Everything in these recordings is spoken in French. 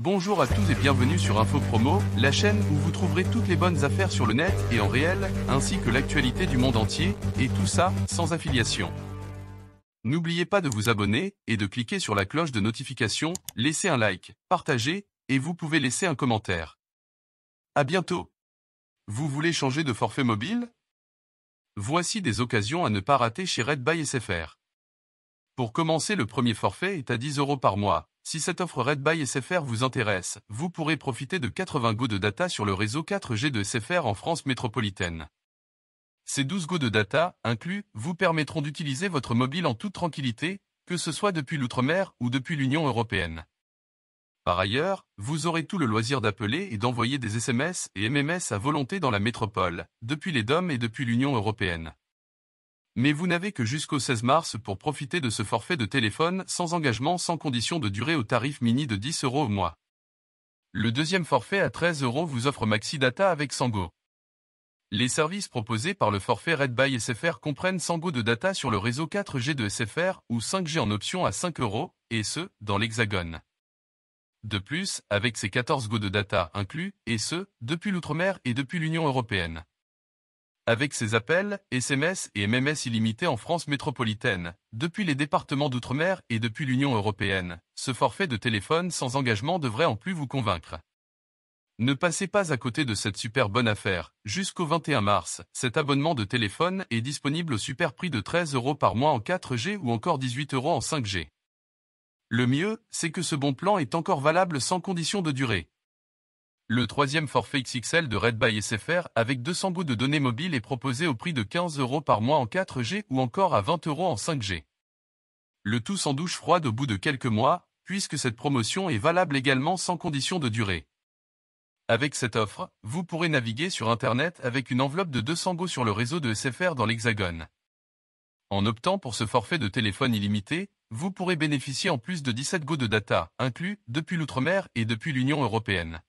Bonjour à tous et bienvenue sur Info Promo, la chaîne où vous trouverez toutes les bonnes affaires sur le net et en réel, ainsi que l'actualité du monde entier, et tout ça, sans affiliation. N'oubliez pas de vous abonner et de cliquer sur la cloche de notification, laissez un like, partagez, et vous pouvez laisser un commentaire. À bientôt Vous voulez changer de forfait mobile Voici des occasions à ne pas rater chez Red by SFR. Pour commencer, le premier forfait est à 10 euros par mois. Si cette offre Red by SFR vous intéresse, vous pourrez profiter de 80 Go de data sur le réseau 4G de SFR en France métropolitaine. Ces 12 Go de data, inclus, vous permettront d'utiliser votre mobile en toute tranquillité, que ce soit depuis l'outre-mer ou depuis l'Union européenne. Par ailleurs, vous aurez tout le loisir d'appeler et d'envoyer des SMS et MMS à volonté dans la métropole, depuis les DOM et depuis l'Union européenne. Mais vous n'avez que jusqu'au 16 mars pour profiter de ce forfait de téléphone sans engagement sans condition de durée au tarif mini de 10 euros au mois. Le deuxième forfait à 13 euros vous offre Maxi Data avec Sango. Les services proposés par le forfait Red by SFR comprennent 100 Go de data sur le réseau 4G de SFR ou 5G en option à 5 euros, et ce, dans l'Hexagone. De plus, avec ces 14 go de data inclus, et ce, depuis l'outre-mer et depuis l'Union européenne avec ses appels, SMS et MMS illimités en France métropolitaine, depuis les départements d'outre-mer et depuis l'Union européenne. Ce forfait de téléphone sans engagement devrait en plus vous convaincre. Ne passez pas à côté de cette super bonne affaire. Jusqu'au 21 mars, cet abonnement de téléphone est disponible au super prix de 13 euros par mois en 4G ou encore 18 euros en 5G. Le mieux, c'est que ce bon plan est encore valable sans condition de durée. Le troisième forfait XXL de Red SFR avec 200 Go de données mobiles est proposé au prix de 15 euros par mois en 4G ou encore à 20 euros en 5G. Le tout sans douche froide au bout de quelques mois, puisque cette promotion est valable également sans condition de durée. Avec cette offre, vous pourrez naviguer sur Internet avec une enveloppe de 200 go sur le réseau de SFR dans l'Hexagone. En optant pour ce forfait de téléphone illimité, vous pourrez bénéficier en plus de 17 go de data, inclus depuis l'outre-mer et depuis l'Union européenne.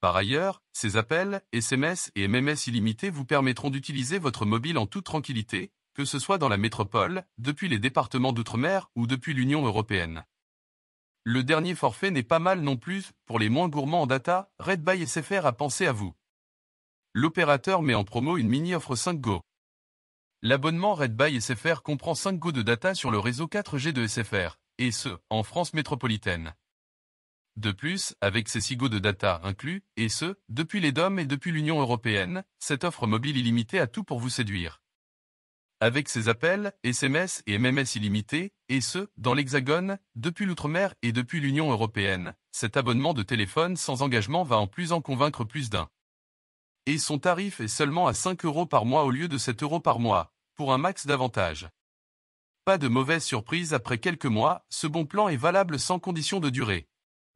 Par ailleurs, ces appels, SMS et MMS illimités vous permettront d'utiliser votre mobile en toute tranquillité, que ce soit dans la métropole, depuis les départements d'outre-mer ou depuis l'Union européenne. Le dernier forfait n'est pas mal non plus, pour les moins gourmands en data, Red by SFR a pensé à vous. L'opérateur met en promo une mini-offre 5 Go. L'abonnement Red by SFR comprend 5 Go de data sur le réseau 4G de SFR, et ce, en France métropolitaine. De plus, avec ses sigots de data inclus, et ce, depuis les DOM et depuis l'Union Européenne, cette offre mobile illimitée a tout pour vous séduire. Avec ses appels, SMS et MMS illimités, et ce, dans l'Hexagone, depuis l'Outre-mer et depuis l'Union Européenne, cet abonnement de téléphone sans engagement va en plus en convaincre plus d'un. Et son tarif est seulement à 5 euros par mois au lieu de 7 euros par mois, pour un max davantage. Pas de mauvaise surprise après quelques mois, ce bon plan est valable sans condition de durée.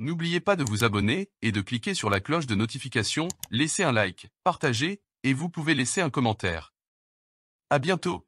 N'oubliez pas de vous abonner et de cliquer sur la cloche de notification, laissez un like, partagez, et vous pouvez laisser un commentaire. À bientôt